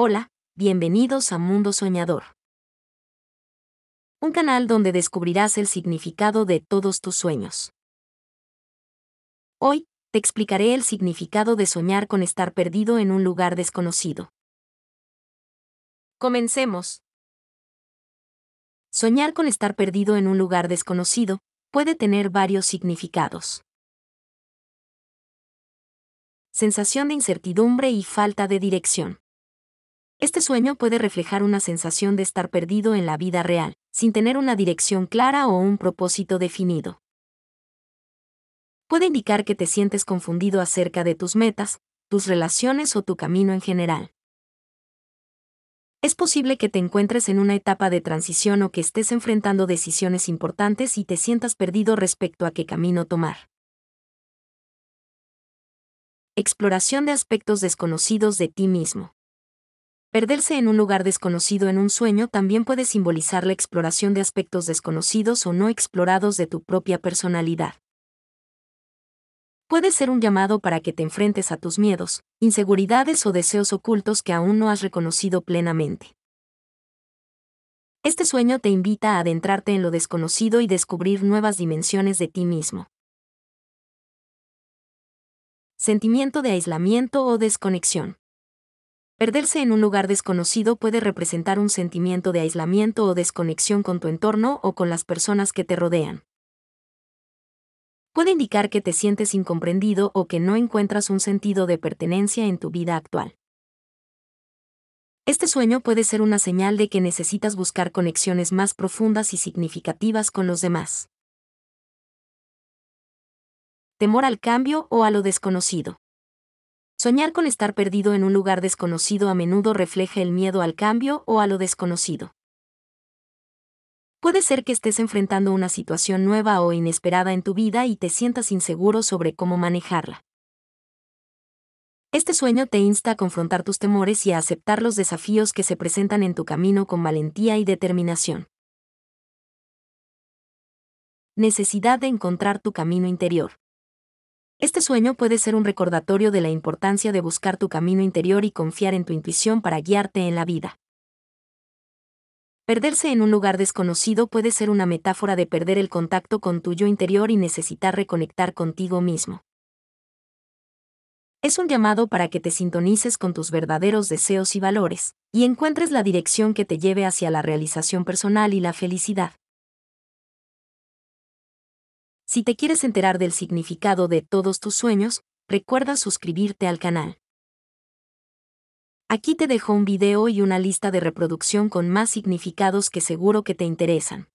Hola, bienvenidos a Mundo Soñador. Un canal donde descubrirás el significado de todos tus sueños. Hoy, te explicaré el significado de soñar con estar perdido en un lugar desconocido. Comencemos. Soñar con estar perdido en un lugar desconocido puede tener varios significados. Sensación de incertidumbre y falta de dirección. Este sueño puede reflejar una sensación de estar perdido en la vida real, sin tener una dirección clara o un propósito definido. Puede indicar que te sientes confundido acerca de tus metas, tus relaciones o tu camino en general. Es posible que te encuentres en una etapa de transición o que estés enfrentando decisiones importantes y te sientas perdido respecto a qué camino tomar. Exploración de aspectos desconocidos de ti mismo. Perderse en un lugar desconocido en un sueño también puede simbolizar la exploración de aspectos desconocidos o no explorados de tu propia personalidad. Puede ser un llamado para que te enfrentes a tus miedos, inseguridades o deseos ocultos que aún no has reconocido plenamente. Este sueño te invita a adentrarte en lo desconocido y descubrir nuevas dimensiones de ti mismo. Sentimiento de aislamiento o desconexión. Perderse en un lugar desconocido puede representar un sentimiento de aislamiento o desconexión con tu entorno o con las personas que te rodean. Puede indicar que te sientes incomprendido o que no encuentras un sentido de pertenencia en tu vida actual. Este sueño puede ser una señal de que necesitas buscar conexiones más profundas y significativas con los demás. Temor al cambio o a lo desconocido. Soñar con estar perdido en un lugar desconocido a menudo refleja el miedo al cambio o a lo desconocido. Puede ser que estés enfrentando una situación nueva o inesperada en tu vida y te sientas inseguro sobre cómo manejarla. Este sueño te insta a confrontar tus temores y a aceptar los desafíos que se presentan en tu camino con valentía y determinación. Necesidad de encontrar tu camino interior. Este sueño puede ser un recordatorio de la importancia de buscar tu camino interior y confiar en tu intuición para guiarte en la vida. Perderse en un lugar desconocido puede ser una metáfora de perder el contacto con tu yo interior y necesitar reconectar contigo mismo. Es un llamado para que te sintonices con tus verdaderos deseos y valores, y encuentres la dirección que te lleve hacia la realización personal y la felicidad. Si te quieres enterar del significado de todos tus sueños, recuerda suscribirte al canal. Aquí te dejo un video y una lista de reproducción con más significados que seguro que te interesan.